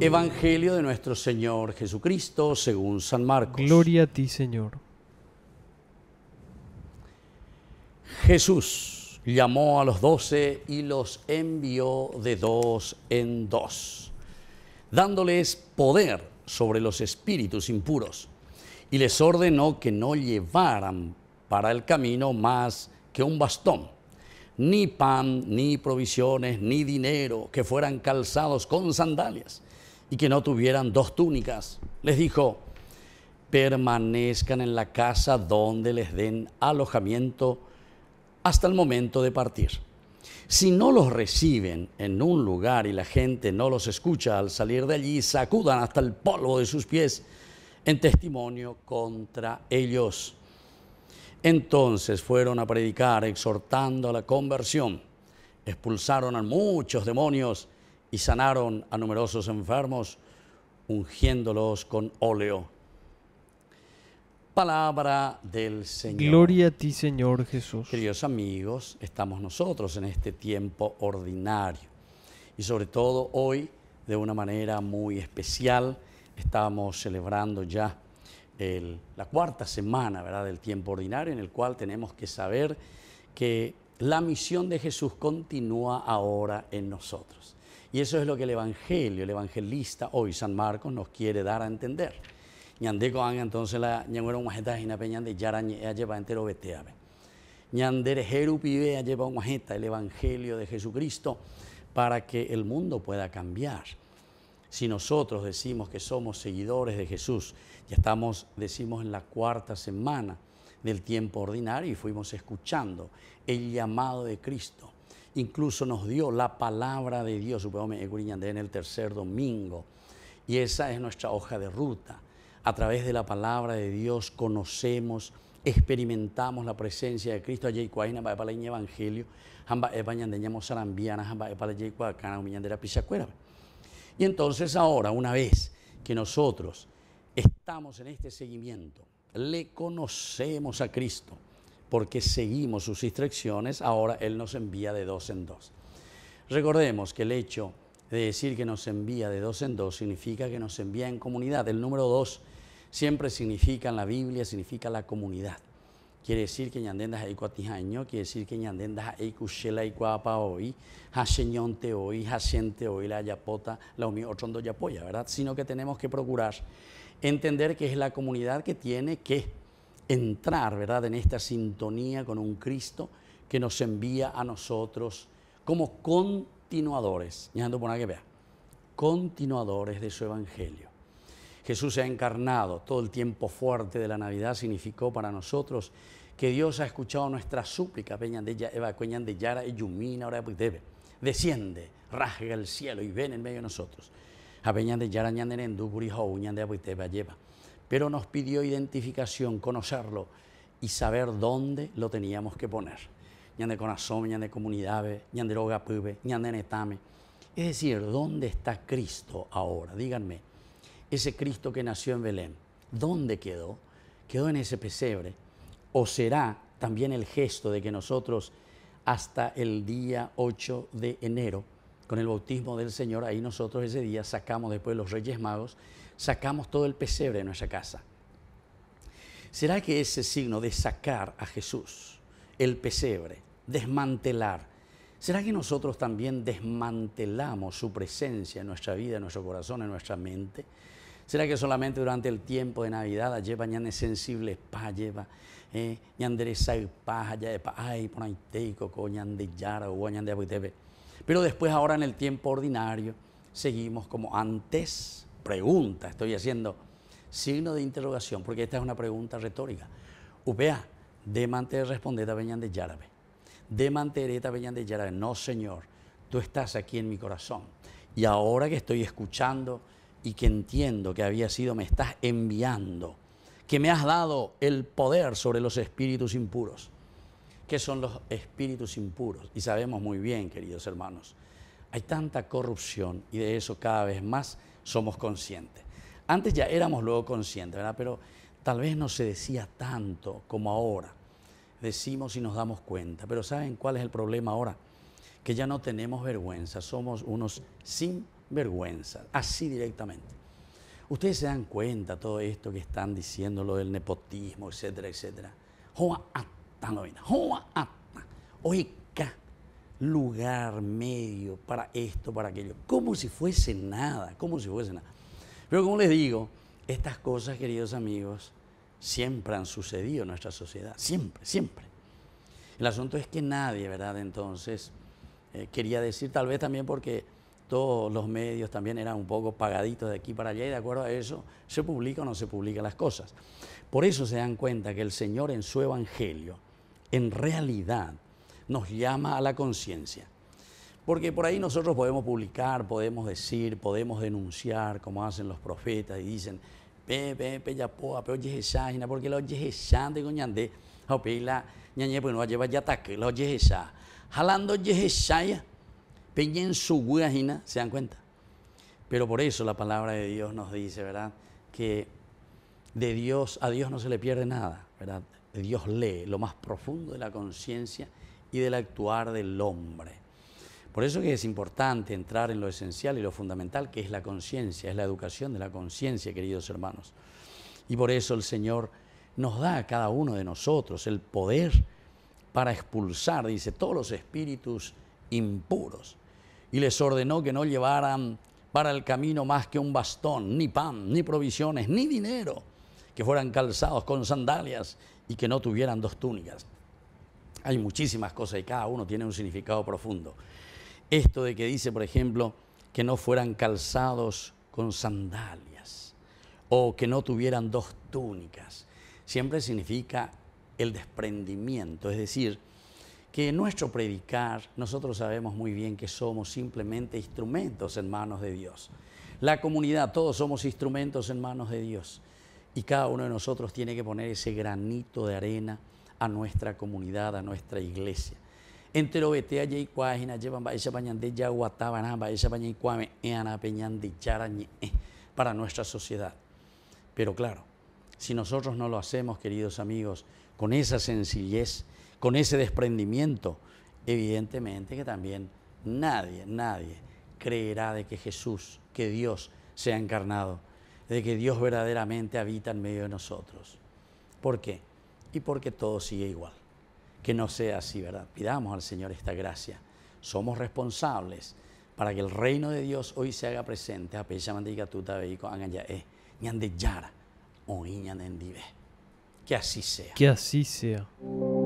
Evangelio de nuestro Señor Jesucristo según San Marcos. Gloria a ti, Señor. Jesús llamó a los doce y los envió de dos en dos, dándoles poder sobre los espíritus impuros, y les ordenó que no llevaran para el camino más que un bastón, ni pan, ni provisiones, ni dinero, que fueran calzados con sandalias y que no tuvieran dos túnicas. Les dijo, permanezcan en la casa donde les den alojamiento hasta el momento de partir. Si no los reciben en un lugar y la gente no los escucha al salir de allí, sacudan hasta el polvo de sus pies en testimonio contra ellos. Entonces fueron a predicar exhortando a la conversión. Expulsaron a muchos demonios y sanaron a numerosos enfermos, ungiéndolos con óleo. Palabra del Señor. Gloria a ti, Señor Jesús. Queridos amigos, estamos nosotros en este tiempo ordinario y sobre todo hoy de una manera muy especial. Estamos celebrando ya la cuarta semana ¿verdad? del tiempo ordinario en el cual tenemos que saber que la misión de Jesús continúa ahora en nosotros. Y eso es lo que el Evangelio, el evangelista hoy, San Marcos, nos quiere dar a entender. Ñandeko anga entonces la un majeta de yarañe a lleva entero beteabe. Ñandere jeru pibe lleva un majeta el Evangelio de Jesucristo para que el mundo pueda cambiar. Si nosotros decimos que somos seguidores de Jesús, ya estamos, decimos, en la cuarta semana del tiempo ordinario y fuimos escuchando el llamado de Cristo incluso nos dio la palabra de Dios, en el tercer domingo. Y esa es nuestra hoja de ruta. A través de la palabra de Dios conocemos, experimentamos la presencia de Cristo. Allí el evangelio, Y entonces ahora, una vez que nosotros estamos en este seguimiento, le conocemos a Cristo, porque seguimos sus instrucciones, ahora Él nos envía de dos en dos. Recordemos que el hecho de decir que nos envía de dos en dos significa que nos envía en comunidad. El número dos siempre significa en la Biblia, significa la comunidad. Quiere decir que ñandendas tijaño, quiere decir que ñandendas y cuapa hoy, haseñonte hoy, hasiente hoy, la yapota, la otro otrondo yapoya, ¿verdad? Sino que tenemos que procurar entender que es la comunidad que tiene que entrar, ¿verdad?, en esta sintonía con un Cristo que nos envía a nosotros como continuadores, que vea, continuadores de su evangelio. Jesús se ha encarnado, todo el tiempo fuerte de la Navidad significó para nosotros que Dios ha escuchado nuestra súplica, de Yara y Yumina, ahora pues, debe. Desciende, rasga el cielo y ven en medio de nosotros. de Yara, de pues, pero nos pidió identificación, conocerlo y saber dónde lo teníamos que poner. de corazón, de comunidad, de pube de netame. Es decir, ¿dónde está Cristo ahora? Díganme, ese Cristo que nació en Belén, ¿dónde quedó? ¿Quedó en ese pesebre? ¿O será también el gesto de que nosotros hasta el día 8 de enero, con el bautismo del Señor, ahí nosotros ese día sacamos después los Reyes Magos sacamos todo el pesebre de nuestra casa. ¿Será que ese signo de sacar a Jesús, el pesebre, desmantelar, ¿será que nosotros también desmantelamos su presencia en nuestra vida, en nuestro corazón, en nuestra mente? ¿Será que solamente durante el tiempo de Navidad lleva ñane sensible pa lleva eh, ñandere pa pa ay ponaiteico de yara o ñande Pero después ahora en el tiempo ordinario seguimos como antes pregunta, estoy haciendo signo de interrogación, porque esta es una pregunta retórica. Upea, demante a veñan de Yarabe. De veñan de Yarabe. No, Señor, tú estás aquí en mi corazón. Y ahora que estoy escuchando y que entiendo que había sido, me estás enviando, que me has dado el poder sobre los espíritus impuros. ¿Qué son los espíritus impuros? Y sabemos muy bien, queridos hermanos, hay tanta corrupción y de eso cada vez más somos conscientes. Antes ya éramos luego conscientes, ¿verdad? Pero tal vez no se decía tanto como ahora. Decimos y nos damos cuenta. Pero ¿saben cuál es el problema ahora? Que ya no tenemos vergüenza, somos unos sin vergüenza, así directamente. Ustedes se dan cuenta todo esto que están diciendo, lo del nepotismo, etcétera, etcétera. Joa, ata, oiga! lugar, medio, para esto, para aquello, como si fuese nada, como si fuese nada. Pero como les digo, estas cosas, queridos amigos, siempre han sucedido en nuestra sociedad, siempre, siempre. El asunto es que nadie, ¿verdad? Entonces, eh, quería decir, tal vez también porque todos los medios también eran un poco pagaditos de aquí para allá y de acuerdo a eso se publica o no se publica las cosas. Por eso se dan cuenta que el Señor en su Evangelio, en realidad, nos llama a la conciencia. Porque por ahí nosotros podemos publicar, podemos decir, podemos denunciar, como hacen los profetas y dicen, porque la de la pues no va a llevar ya oye, Jalando se dan cuenta. Pero por eso la palabra de Dios nos dice, ¿verdad? Que de Dios, a Dios no se le pierde nada, ¿verdad? Dios lee lo más profundo de la conciencia y del actuar del hombre. Por eso que es importante entrar en lo esencial y lo fundamental, que es la conciencia, es la educación de la conciencia, queridos hermanos. Y por eso el Señor nos da a cada uno de nosotros el poder para expulsar, dice, todos los espíritus impuros. Y les ordenó que no llevaran para el camino más que un bastón, ni pan, ni provisiones, ni dinero, que fueran calzados con sandalias y que no tuvieran dos túnicas hay muchísimas cosas y cada uno tiene un significado profundo. Esto de que dice, por ejemplo, que no fueran calzados con sandalias o que no tuvieran dos túnicas, siempre significa el desprendimiento, es decir, que en nuestro predicar nosotros sabemos muy bien que somos simplemente instrumentos en manos de Dios. La comunidad, todos somos instrumentos en manos de Dios y cada uno de nosotros tiene que poner ese granito de arena a nuestra comunidad, a nuestra iglesia. Entero vete y cuajina llevan esa de ya esa esa y cuame peñan eh, para nuestra sociedad. Pero claro, si nosotros no lo hacemos, queridos amigos, con esa sencillez, con ese desprendimiento, evidentemente que también nadie, nadie creerá de que Jesús, que Dios sea encarnado, de que Dios verdaderamente habita en medio de nosotros. ¿Por qué? y porque todo sigue igual. Que no sea así, ¿verdad? Pidamos al Señor esta gracia. Somos responsables para que el reino de Dios hoy se haga presente. Eh, que así sea. Que así sea.